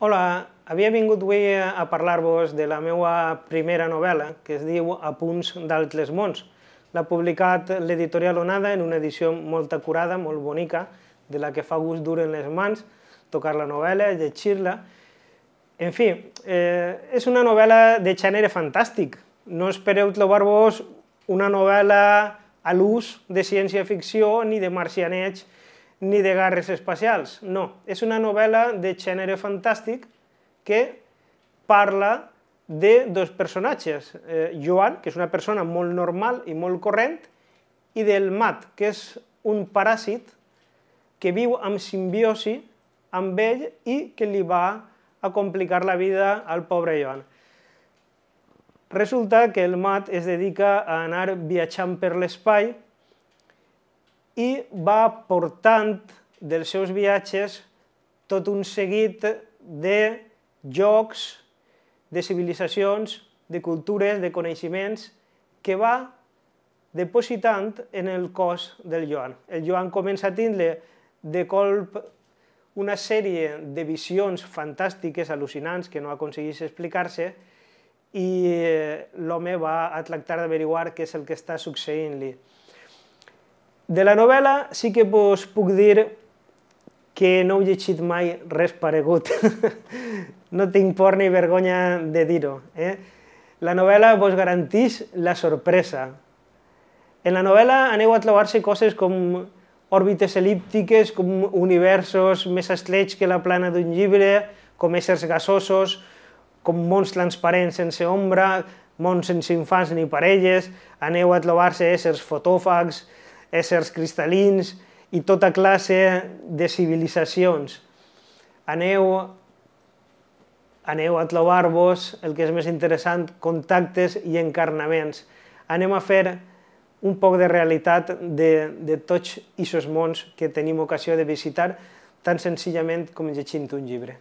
Hola, havia vingut avui a parlar-vos de la meva primera novel·la, que es diu A punts d'altres mons. L'ha publicat l'editorial Onada en una edició molt acurada, molt bonica, de la que fa gust dur en les mans, tocar la novel·la, llegir-la... En fi, eh, és una novel·la de gènere fantàstic. No espereu trobar-vos una novel·la a l'ús de ciència-ficció ni de marcianeig, ni de guerres espacials, no. És una novel·la de gènere fantàstic que parla de dos personatges, eh, Joan, que és una persona molt normal i molt corrent, i del Mat, que és un paràsit que viu amb simbiosi amb ell i que li va a complicar la vida al pobre Joan. Resulta que el Mat es dedica a anar viatjant per l'espai i va portant dels seus viatges tot un seguit de jocs, de civilitzacions, de cultures, de coneixements que va depositant en el cos del Joan. El Joan comença a tindre de colp una sèrie de visions fantàstiques, al·lucinants, que no aconsegueix explicar-se, i eh, l'home va a tractar d'averiguar què és el que està succeint-li. De la novel·la sí que vos puc dir que no he llegit mai res paregut. no tinc por ni vergonya de dir-ho. Eh? La novel·la vos garantís la sorpresa. En la novel·la aneu a trobar-se coses com òrbites elíptiques, com universos més estrets que la plana d'un llibre, com éssers gasosos, com mons transparents sense ombra, mons sense infants ni parelles, aneu a trobar-se éssers fotòfags, éssers cristal·lins i tota classe de civilitzacions. Aneu, aneu a trobar-vos, el que és més interessant, contactes i encarnaments. Anem a fer un poc de realitat de, de tots aquests mons que tenim ocasió de visitar, tan senzillament com llegint un llibre.